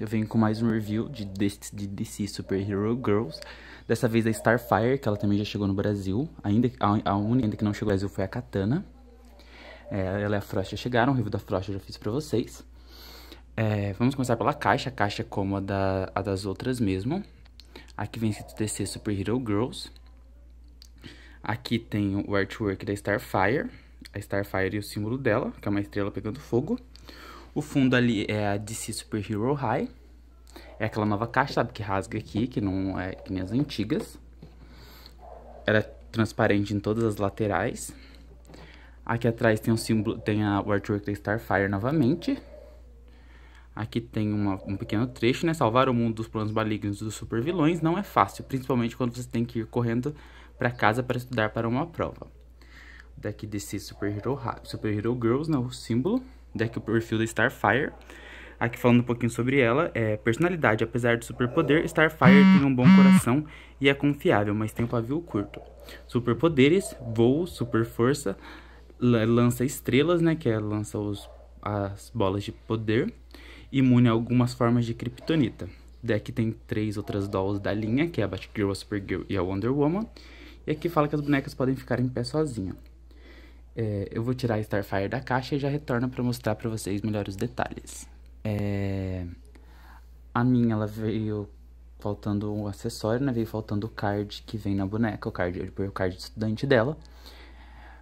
eu venho com mais um review de DC, Superhero Super Hero Girls Dessa vez a Starfire, que ela também já chegou no Brasil ainda, A, única ainda que não chegou no Brasil foi a Katana é, Ela e a Frost já chegaram, o review da Frost eu já fiz pra vocês é, Vamos começar pela caixa, a caixa é como a, da, a das outras mesmo Aqui vem escrito DC Super Hero Girls Aqui tem o artwork da Starfire a Starfire e o símbolo dela, que é uma estrela pegando fogo o fundo ali é a DC Super Hero High. É aquela nova caixa, sabe, que rasga aqui, que não é que nem as antigas. Ela é transparente em todas as laterais. Aqui atrás tem o um símbolo, tem a, artwork da Starfire novamente. Aqui tem uma, um pequeno trecho, né? Salvar o mundo dos planos malignos dos supervilões não é fácil, principalmente quando você tem que ir correndo para casa para estudar para uma prova. Daqui desse Super Hero, Super Hero Girls, né? O símbolo. Daqui o perfil da Starfire. Aqui falando um pouquinho sobre ela, é personalidade, apesar do superpoder, Starfire tem um bom coração e é confiável, mas tem um pavio curto. Superpoderes, voo, super força, lança estrelas, né, que é lança os, as bolas de poder, imune a algumas formas de kryptonita. Daqui tem três outras dolls da linha, que é a Batgirl, a Supergirl e a Wonder Woman. E aqui fala que as bonecas podem ficar em pé sozinha. É, eu vou tirar a Starfire da caixa e já retorno para mostrar para vocês melhor os detalhes. É... A minha, ela veio faltando um acessório, né? Veio faltando o card que vem na boneca, o card, o card estudante dela.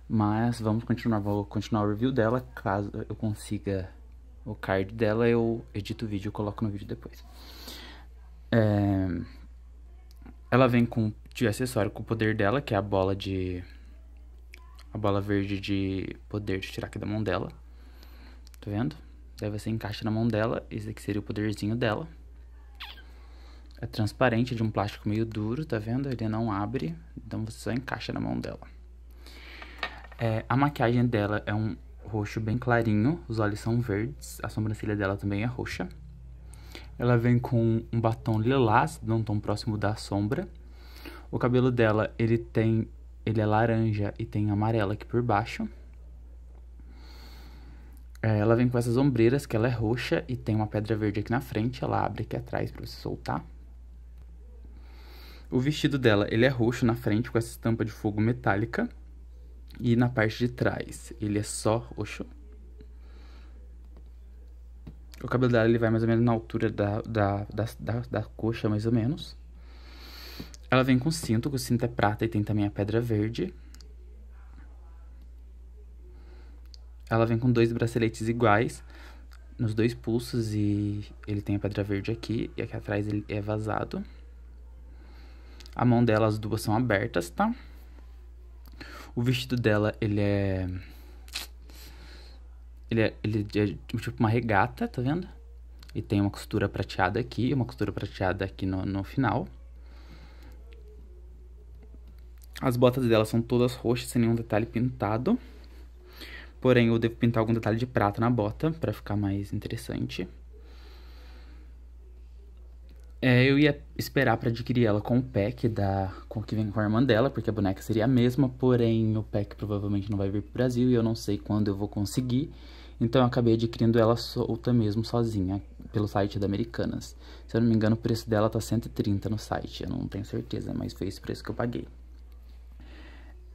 Mas vamos continuar, vou continuar o review dela, caso eu consiga o card dela, eu edito o vídeo e coloco no vídeo depois. É... Ela vem com de acessório com o poder dela, que é a bola de a bola verde de poder de tirar aqui da mão dela. Tá vendo? Daí você encaixa na mão dela, esse aqui seria o poderzinho dela. É transparente, de um plástico meio duro, tá vendo? Ele não abre, então você só encaixa na mão dela. É, a maquiagem dela é um roxo bem clarinho, os olhos são verdes, a sobrancelha dela também é roxa. Ela vem com um batom lilás, de um tom próximo da sombra. O cabelo dela, ele tem ele é laranja e tem amarelo aqui por baixo. É, ela vem com essas ombreiras que ela é roxa e tem uma pedra verde aqui na frente. Ela abre aqui atrás para você soltar. O vestido dela, ele é roxo na frente com essa estampa de fogo metálica. E na parte de trás, ele é só roxo. O cabelo dela, ele vai mais ou menos na altura da, da, da, da, da coxa, mais ou menos. Ela vem com cinto, que o cinto é prata e tem também a pedra verde. Ela vem com dois braceletes iguais nos dois pulsos e ele tem a pedra verde aqui e aqui atrás ele é vazado. A mão dela, as duas são abertas, tá? O vestido dela, ele é... Ele é, ele é tipo, tipo uma regata, tá vendo? E tem uma costura prateada aqui e uma costura prateada aqui no, no final. As botas dela são todas roxas, sem nenhum detalhe pintado. Porém, eu devo pintar algum detalhe de prata na bota para ficar mais interessante. É, eu ia esperar para adquirir ela com o pack da, com, que vem com a irmã dela, porque a boneca seria a mesma, porém o pack provavelmente não vai vir pro Brasil e eu não sei quando eu vou conseguir. Então eu acabei adquirindo ela solta mesmo, sozinha, pelo site da Americanas. Se eu não me engano, o preço dela tá 130 no site, eu não tenho certeza, mas foi esse preço que eu paguei.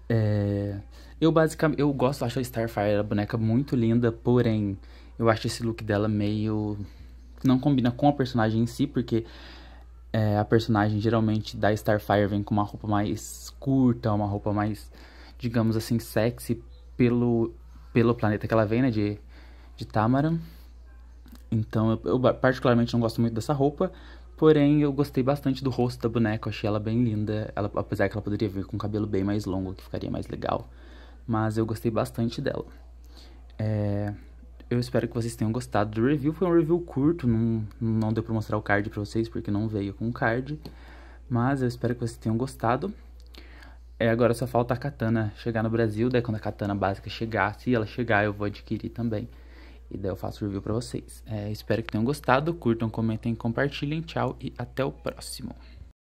É, eu basicamente. Eu gosto, acho a Starfire a boneca muito linda, porém, eu acho esse look dela meio. Não combina com a personagem em si, porque é, a personagem geralmente da Starfire vem com uma roupa mais curta, uma roupa mais, digamos assim, sexy pelo, pelo planeta que ela vem, né? De, de Tamaran. Então, eu, eu particularmente não gosto muito dessa roupa, Porém, eu gostei bastante do rosto da boneca, achei ela bem linda. Ela, apesar que ela poderia vir com um cabelo bem mais longo, que ficaria mais legal. Mas eu gostei bastante dela. É... Eu espero que vocês tenham gostado do review. Foi um review curto, não, não deu pra mostrar o card pra vocês, porque não veio com card. Mas eu espero que vocês tenham gostado. É, agora só falta a Katana chegar no Brasil, daí quando a Katana básica chegar, se ela chegar, eu vou adquirir também. E daí eu faço review para vocês. É, espero que tenham gostado. Curtam, comentem, compartilhem. Tchau e até o próximo.